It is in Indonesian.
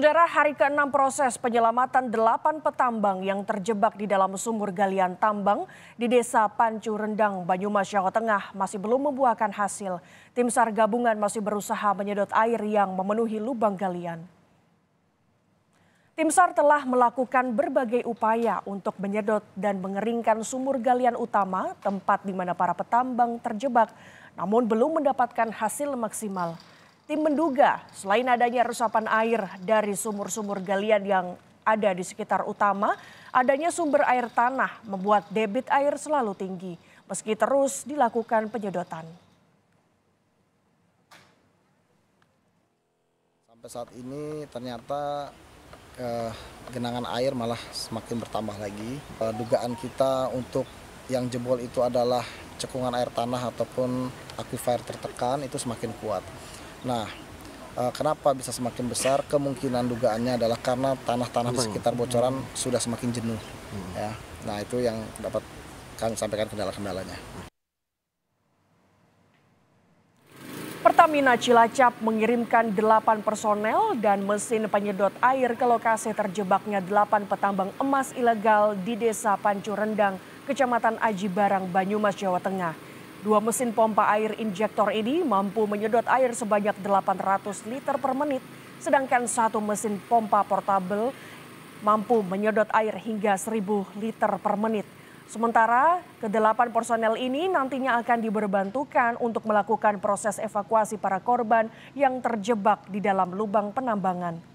Saudara, hari ke-6 proses penyelamatan delapan petambang yang terjebak di dalam sumur galian tambang di Desa Pancu Rendang, Banyumas, Jawa Tengah masih belum membuahkan hasil. Tim SAR gabungan masih berusaha menyedot air yang memenuhi lubang galian. Tim SAR telah melakukan berbagai upaya untuk menyedot dan mengeringkan sumur galian utama tempat di mana para petambang terjebak, namun belum mendapatkan hasil maksimal. Tim menduga selain adanya resapan air dari sumur-sumur galian yang ada di sekitar utama, adanya sumber air tanah membuat debit air selalu tinggi meski terus dilakukan penyedotan. Sampai saat ini ternyata eh, genangan air malah semakin bertambah lagi. Eh, dugaan kita untuk yang jebol itu adalah cekungan air tanah ataupun aquifer tertekan itu semakin kuat. Nah, eh, kenapa bisa semakin besar? Kemungkinan dugaannya adalah karena tanah-tanah di hmm. sekitar bocoran sudah semakin jenuh. Hmm. Ya, nah itu yang dapat kami sampaikan kendala-kendalanya. Pertamina Cilacap mengirimkan 8 personel dan mesin penyedot air ke lokasi terjebaknya 8 petambang emas ilegal di Desa Pancurendang, Kecamatan Aji Barang, Banyumas, Jawa Tengah. Dua mesin pompa air injektor ini mampu menyedot air sebanyak 800 liter per menit, sedangkan satu mesin pompa portable mampu menyedot air hingga 1000 liter per menit. Sementara kedelapan personel ini nantinya akan diberbantukan untuk melakukan proses evakuasi para korban yang terjebak di dalam lubang penambangan